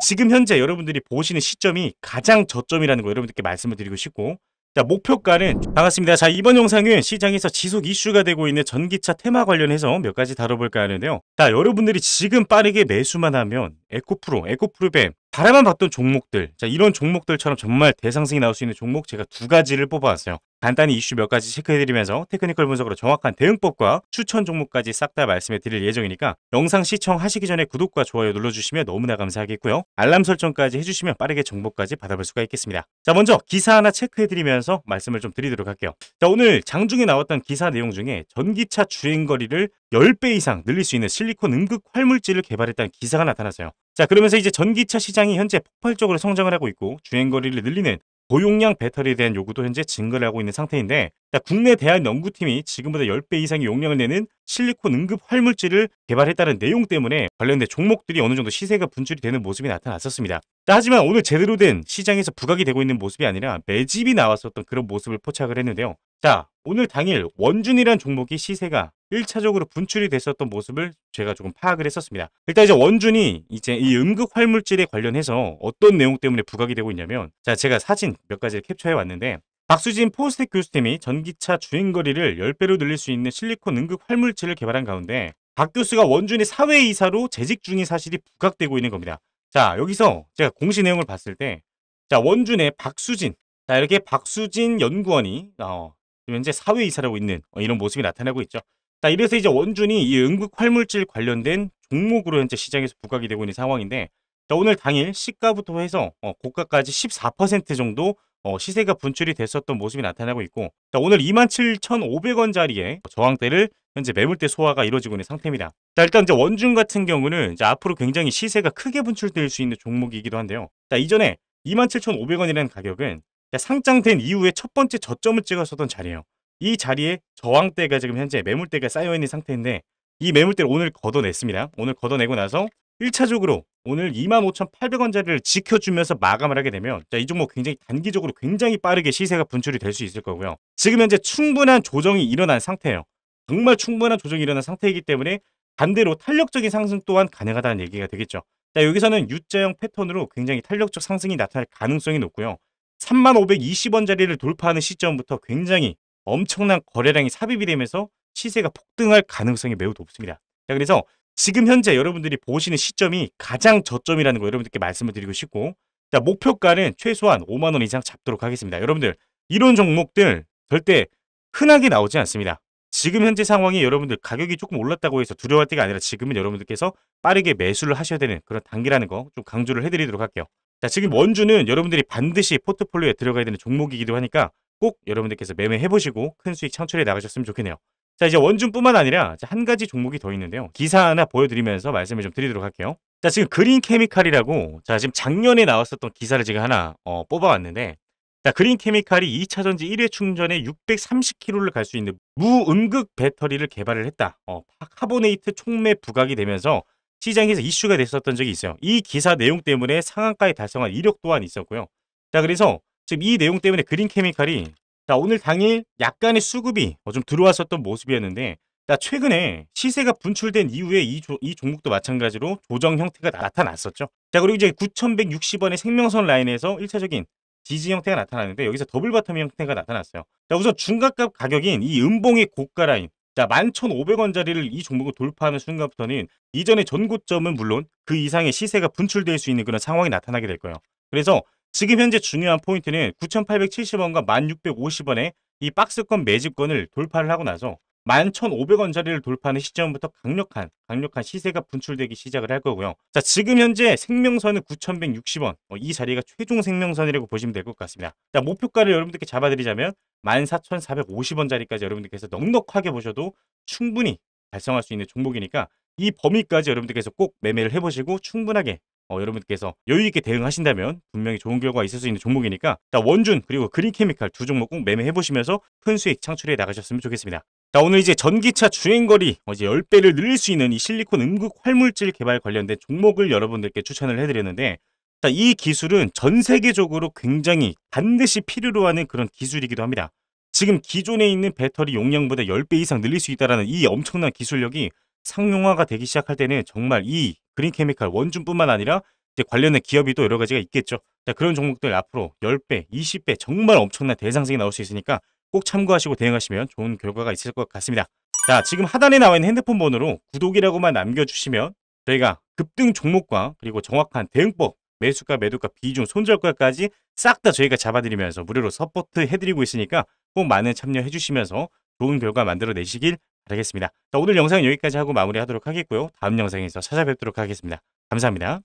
지금 현재 여러분들이 보시는 시점이 가장 저점이라는 거 여러분들께 말씀을 드리고 싶고 자 목표가는 반갑습니다. 자 이번 영상은 시장에서 지속 이슈가 되고 있는 전기차 테마 관련해서 몇 가지 다뤄볼까 하는데요. 자 여러분들이 지금 빠르게 매수만 하면 에코프로, 에코프로뱀 바라만 봤던 종목들 자 이런 종목들처럼 정말 대상승이 나올 수 있는 종목 제가 두 가지를 뽑아왔어요 간단히 이슈 몇 가지 체크해드리면서 테크니컬 분석으로 정확한 대응법과 추천 종목까지 싹 다 말씀해드릴 예정이니까 영상 시청하시기 전에 구독과 좋아요 눌러주시면 너무나 감사하겠고요 알람 설정까지 해주시면 빠르게 정보까지 받아볼 수가 있겠습니다 자 먼저 기사 하나 체크해드리면서 말씀을 좀 드리도록 할게요 자 오늘 장중에 나왔던 기사 내용 중에 전기차 주행거리를 10배 이상 늘릴 수 있는 실리콘 응극 활물질을 개발했다는 기사가 나타났어요 자 그러면서 이제 전기차 시장이 현재 폭발적으로 성장을 하고 있고 주행거리를 늘리는 고용량 배터리에 대한 요구도 현재 증가를 하고 있는 상태인데 국내 대한 연구팀이 지금보다 10배 이상의 용량을 내는 실리콘 응급 활물질을 개발했다는 내용 때문에 관련된 종목들이 어느 정도 시세가 분출이 되는 모습이 나타났었습니다. 하지만 오늘 제대로 된 시장에서 부각이 되고 있는 모습이 아니라 매집이 나왔었던 그런 모습을 포착을 했는데요. 자, 오늘 당일 원준이란 종목이 시세가 1차적으로 분출이 됐었던 모습을 제가 조금 파악을 했었습니다. 일단 이제 원준이 이제 이 음극 활물질에 관련해서 어떤 내용 때문에 부각이 되고 있냐면 자, 제가 사진 몇 가지를 캡처해 왔는데 박수진 포스텍 교수팀이 전기차 주행거리를 10배로 늘릴 수 있는 실리콘 음극 활물질을 개발한 가운데 박 교수가 원준의 사회이사로 재직 중인 사실이 부각되고 있는 겁니다. 자, 여기서 제가 공시 내용을 봤을 때, 자, 원준의 박수진. 자, 이렇게 박수진 연구원이, 어, 현재 사회이사를 하고 있는 어, 이런 모습이 나타나고 있죠. 자, 이래서 이제 원준이 이 응급 활물질 관련된 종목으로 현재 시장에서 부각이 되고 있는 상황인데, 자, 오늘 당일 시가부터 해서 어, 고가까지 14% 정도 어, 시세가 분출이 됐었던 모습이 나타나고 있고 자, 오늘 27,500원 자리에 저항대를 현재 매물대 소화가 이루어지고 있는 상태입니다. 자 일단 이제 원중 같은 경우는 이제 앞으로 굉장히 시세가 크게 분출될 수 있는 종목이기도 한데요. 자 이전에 27,500원이라는 가격은 상장된 이후에 첫 번째 저점을 찍었었던 자리예요. 이 자리에 저항대가 지금 현재 매물대가 쌓여있는 상태인데 이 매물대를 오늘 걷어냈습니다. 오늘 걷어내고 나서 1차적으로 오늘 25,800원짜리를 지켜주면서 마감을 하게 되면 자, 이 종목 굉장히 단기적으로 굉장히 빠르게 시세가 분출이 될 수 있을 거고요. 지금 현재 충분한 조정이 일어난 상태예요. 정말 충분한 조정이 일어난 상태이기 때문에 반대로 탄력적인 상승 또한 가능하다는 얘기가 되겠죠. 자, 여기서는 U자형 패턴으로 굉장히 탄력적 상승이 나타날 가능성이 높고요. 3520원 짜리를 돌파하는 시점부터 굉장히 엄청난 거래량이 삽입이 되면서 시세가 폭등할 가능성이 매우 높습니다. 자, 그래서 지금 현재 여러분들이 보시는 시점이 가장 저점이라는 거 여러분들께 말씀을 드리고 싶고 자, 목표가는 최소한 5만원 이상 잡도록 하겠습니다. 여러분들 이런 종목들 절대 흔하게 나오지 않습니다. 지금 현재 상황이 여러분들 가격이 조금 올랐다고 해서 두려워할 때가 아니라 지금은 여러분들께서 빠르게 매수를 하셔야 되는 그런 단계라는거 좀 강조를 해드리도록 할게요. 자, 지금 원주는 여러분들이 반드시 포트폴리오에 들어가야 되는 종목이기도 하니까 꼭 여러분들께서 매매해보시고 큰 수익 창출해 나가셨으면 좋겠네요. 자, 이제 원주뿐만 아니라 한 가지 종목이 더 있는데요. 기사 하나 보여드리면서 말씀을 좀 드리도록 할게요. 자, 지금 그린 케미칼이라고 자, 지금 작년에 나왔었던 기사를 제가 하나 어, 뽑아왔는데 자, 그린 케미칼이 2차 전지 1회 충전에 630km를 갈 수 있는 무음극 배터리를 개발을 했다. 어, 카보네이트 촉매 부각이 되면서 시장에서 이슈가 됐었던 적이 있어요. 이 기사 내용 때문에 상한가에 달성한 이력 또한 있었고요. 자, 그래서 지금 이 내용 때문에 그린 케미칼이 자, 오늘 당일 약간의 수급이 어, 좀 들어왔었던 모습이었는데 자, 최근에 시세가 분출된 이후에 이, 조, 이 종목도 마찬가지로 조정 형태가 나타났었죠. 자, 그리고 이제 9,160원의 생명선 라인에서 1차적인 지지 형태가 나타나는데 여기서 더블 바텀 형태가 나타났어요. 자, 우선 중가값 가격인 이 음봉의 고가 라인 자, 11,500원짜리를 이 종목을 돌파하는 순간부터는 이전의 전고점은 물론 그 이상의 시세가 분출될 수 있는 그런 상황이 나타나게 될 거예요. 그래서 지금 현재 중요한 포인트는 9,870원과 1 6 5 0원의이 박스권 매집권을 돌파를 하고 나서 11,500원짜리를 돌파하는 시점부터 강력한 강력한 시세가 분출되기 시작을 할 거고요. 자 지금 현재 생명선은 9,160원 어, 이 자리가 최종 생명선이라고 보시면 될 것 같습니다. 자 목표가를 여러분들께 잡아드리자면 14,450원 짜리까지 여러분들께서 넉넉하게 보셔도 충분히 달성할 수 있는 종목이니까 이 범위까지 여러분들께서 꼭 매매를 해보시고 충분하게 어, 여러분께서 들 여유있게 대응하신다면 분명히 좋은 결과가 있을 수 있는 종목이니까 원준 그리고 그린케미칼 두 종목 꼭 매매해보시면서 큰 수익 창출해 나가셨으면 좋겠습니다. 자 오늘 이제 전기차 주행거리 어제 10배를 늘릴 수 있는 이 실리콘 음극 활물질 개발 관련된 종목을 여러분들께 추천을 해드렸는데 자, 이 기술은 전 세계적으로 굉장히 반드시 필요로 하는 그런 기술이기도 합니다. 지금 기존에 있는 배터리 용량보다 10배 이상 늘릴 수 있다는 이 엄청난 기술력이 상용화가 되기 시작할 때는 정말 이 그린 케미칼 원준뿐만 아니라 이제 관련된 기업이 또 여러 가지가 있겠죠. 자, 그런 종목들 앞으로 10배, 20배 정말 엄청난 대상성이 나올 수 있으니까 꼭 참고하시고 대응하시면 좋은 결과가 있을 것 같습니다. 자, 지금 하단에 나와 있는 핸드폰 번호로 구독이라고만 남겨주시면 저희가 급등 종목과 그리고 정확한 대응법, 매수가, 매도가, 비중, 손절가까지 싹 다 저희가 잡아드리면서 무료로 서포트 해드리고 있으니까 꼭 많은 참여해주시면서 좋은 결과 만들어내시길 바라겠습니다. 자, 오늘 영상 여기까지 하고 마무리하도록 하겠고요. 다음 영상에서 찾아뵙도록 하겠습니다. 감사합니다.